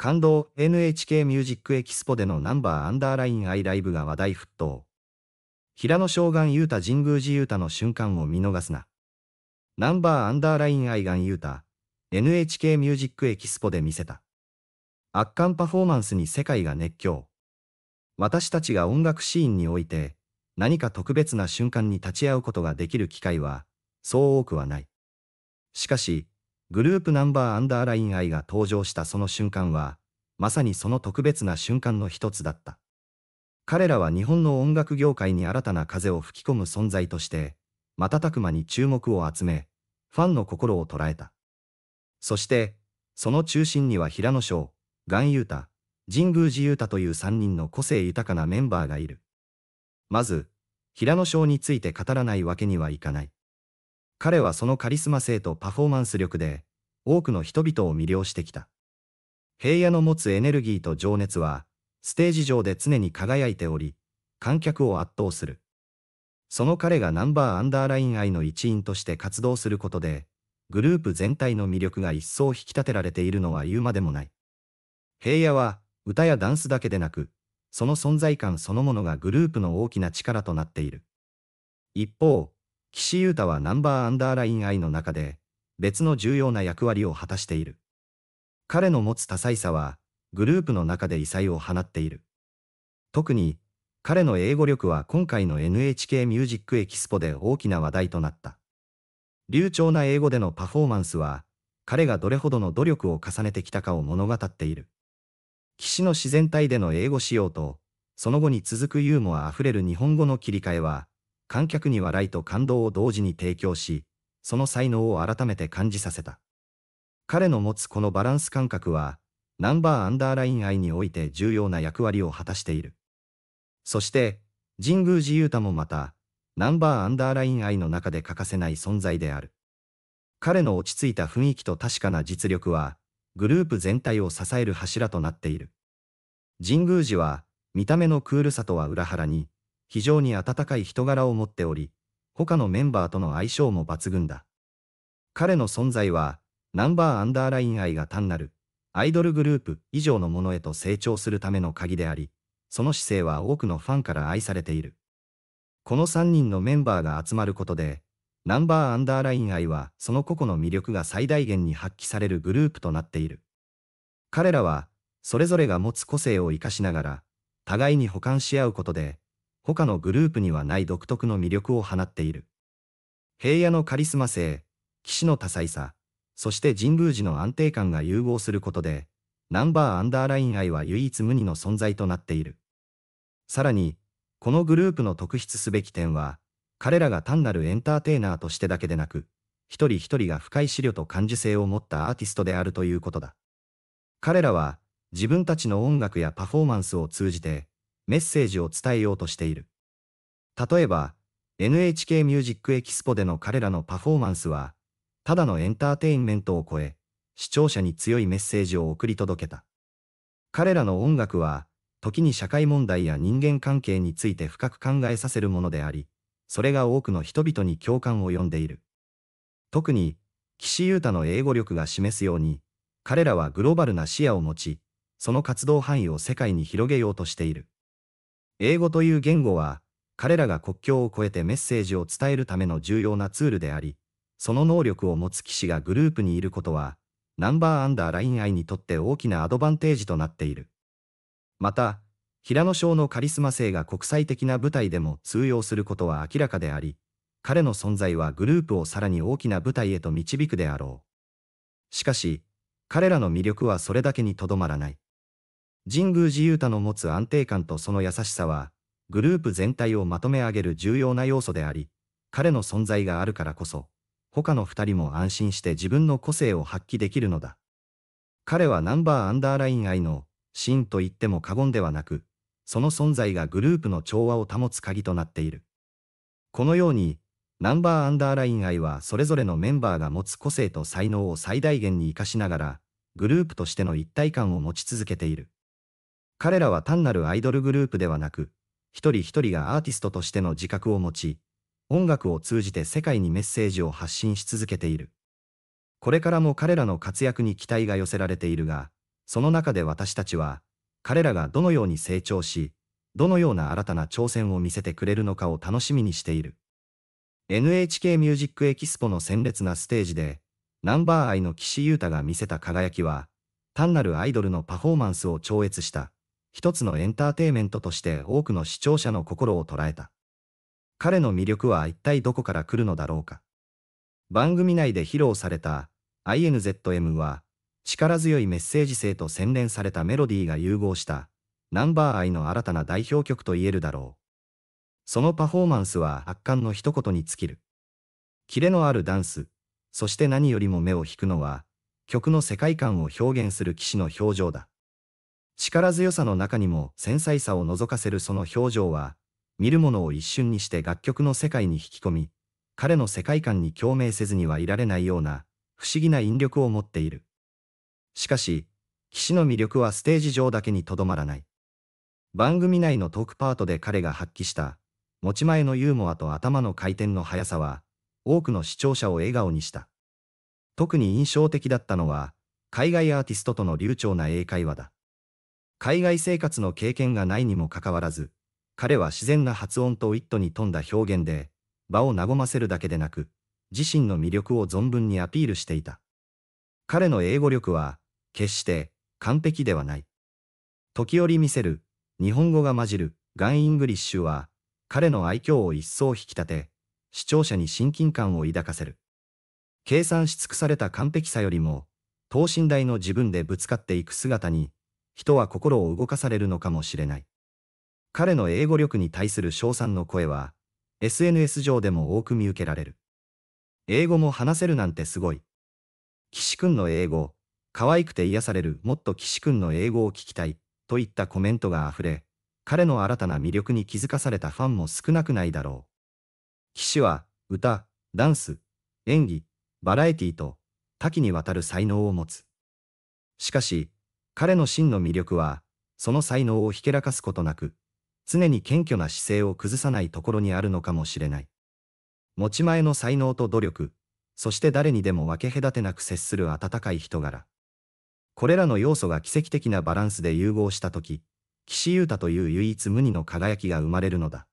感動 NHK ミュージックエキスポでのナンバーアンダーラインアイライブが話題沸騰。平野将岸雄太神宮寺雄太の瞬間を見逃すな。ナンバーアンダーラインアイガン雄太、NHK ミュージックエキスポで見せた。圧巻パフォーマンスに世界が熱狂。私たちが音楽シーンにおいて、何か特別な瞬間に立ち会うことができる機会は、そう多くはない。しかし、グループナンバーアンダーライン愛が登場したその瞬間は、まさにその特別な瞬間の一つだった。彼らは日本の音楽業界に新たな風を吹き込む存在として、瞬く間に注目を集め、ファンの心を捉えた。そして、その中心には平野翔、岩優太、神宮寺優太という3人の個性豊かなメンバーがいる。まず、平野翔について語らないわけにはいかない。彼はそのカリスマ性とパフォーマンス力で、多くの人々を魅了してきた。平野の持つエネルギーと情熱は、ステージ上で常に輝いており、観客を圧倒する。その彼がナンバーアンダーライン愛の一員として活動することで、グループ全体の魅力が一層引き立てられているのは言うまでもない。平野は、歌やダンスだけでなく、その存在感そのものがグループの大きな力となっている。一方、岸優太はナンバーアンダーライン愛の中で、別の重要な役割を果たしている。彼の持つ多彩さは、グループの中で異彩を放っている。特に、彼の英語力は今回の NHK ミュージックエキスポで大きな話題となった。流暢な英語でのパフォーマンスは、彼がどれほどの努力を重ねてきたかを物語っている。岸の自然体での英語仕様と、その後に続くユーモアあふれる日本語の切り替えは、観客に笑いと感動を同時に提供し、その才能を改めて感じさせた。彼の持つこのバランス感覚は、ナンバーアンダーライン愛において重要な役割を果たしている。そして、神宮寺勇太もまた、ナンバーアンダーライン愛の中で欠かせない存在である。彼の落ち着いた雰囲気と確かな実力は、グループ全体を支える柱となっている。神宮寺は、見た目のクールさとは裏腹に、非常に温かい人柄を持っており、他のメンバーとの相性も抜群だ。彼の存在は、ナンバーアンダーライン愛が単なる、アイドルグループ以上のものへと成長するための鍵であり、その姿勢は多くのファンから愛されている。この3人のメンバーが集まることで、ナンバーアンダーライン愛はその個々の魅力が最大限に発揮されるグループとなっている。彼らは、それぞれが持つ個性を活かしながら、互いに補完し合うことで、他のグループにはない独特の魅力を放っている。平野のカリスマ性、騎士の多彩さ、そして神宮寺の安定感が融合することで、ナンバーアンダーライン愛は唯一無二の存在となっている。さらに、このグループの特筆すべき点は、彼らが単なるエンターテイナーとしてだけでなく、一人一人が深い資料と感受性を持ったアーティストであるということだ。彼らは、自分たちの音楽やパフォーマンスを通じて、メッセージを伝えようとしている。例えば、NHK ミュージックエキスポでの彼らのパフォーマンスは、ただのエンターテインメントを超え、視聴者に強いメッセージを送り届けた。彼らの音楽は、時に社会問題や人間関係について深く考えさせるものであり、それが多くの人々に共感を呼んでいる。特に、岸優太の英語力が示すように、彼らはグローバルな視野を持ち、その活動範囲を世界に広げようとしている。英語という言語は、彼らが国境を越えてメッセージを伝えるための重要なツールであり、その能力を持つ騎士がグループにいることは、ナンバーアンダーライン愛にとって大きなアドバンテージとなっている。また、平野翔のカリスマ性が国際的な舞台でも通用することは明らかであり、彼の存在はグループをさらに大きな舞台へと導くであろう。しかし、彼らの魅力はそれだけにとどまらない。神宮寺勇太の持つ安定感とその優しさは、グループ全体をまとめ上げる重要な要素であり、彼の存在があるからこそ、他の二人も安心して自分の個性を発揮できるのだ。彼はナンバーアンダーライン愛の、シンと言っても過言ではなく、その存在がグループの調和を保つ鍵となっている。このように、ナンバーアンダーライン愛はそれぞれのメンバーが持つ個性と才能を最大限に活かしながら、グループとしての一体感を持ち続けている。彼らは単なるアイドルグループではなく、一人一人がアーティストとしての自覚を持ち、音楽を通じて世界にメッセージを発信し続けている。これからも彼らの活躍に期待が寄せられているが、その中で私たちは、彼らがどのように成長し、どのような新たな挑戦を見せてくれるのかを楽しみにしている。NHK ミュージックエキスポの鮮烈なステージで、ナンバー愛の岸優太が見せた輝きは、単なるアイドルのパフォーマンスを超越した。一つのエンターテイメントとして多くの視聴者の心を捉えた。彼の魅力は一体どこから来るのだろうか。番組内で披露された INZM は、力強いメッセージ性と洗練されたメロディーが融合した、ナンバーイの新たな代表曲と言えるだろう。そのパフォーマンスは圧巻の一言に尽きる。キレのあるダンス、そして何よりも目を引くのは、曲の世界観を表現する騎士の表情だ。力強さの中にも繊細さを覗かせるその表情は、見る者を一瞬にして楽曲の世界に引き込み、彼の世界観に共鳴せずにはいられないような、不思議な引力を持っている。しかし、岸の魅力はステージ上だけにとどまらない。番組内のトークパートで彼が発揮した、持ち前のユーモアと頭の回転の速さは、多くの視聴者を笑顔にした。特に印象的だったのは、海外アーティストとの流暢な英会話だ。海外生活の経験がないにもかかわらず、彼は自然な発音とウィットに富んだ表現で、場を和ませるだけでなく、自身の魅力を存分にアピールしていた。彼の英語力は、決して完璧ではない。時折見せる、日本語が混じる、ガン・イングリッシュは、彼の愛嬌を一層引き立て、視聴者に親近感を抱かせる。計算し尽くされた完璧さよりも、等身大の自分でぶつかっていく姿に、人は心を動かされるのかもしれない。彼の英語力に対する称賛の声は、SNS 上でも多く見受けられる。英語も話せるなんてすごい。岸くんの英語、可愛くて癒される、もっと岸くんの英語を聞きたい、といったコメントが溢れ、彼の新たな魅力に気づかされたファンも少なくないだろう。岸は、歌、ダンス、演技、バラエティと、多岐にわたる才能を持つ。しかし、彼の真の魅力は、その才能をひけらかすことなく、常に謙虚な姿勢を崩さないところにあるのかもしれない。持ち前の才能と努力、そして誰にでも分け隔てなく接する温かい人柄。これらの要素が奇跡的なバランスで融合したとき、岸優太という唯一無二の輝きが生まれるのだ。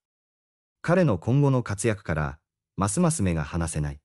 彼の今後の活躍から、ますます目が離せない。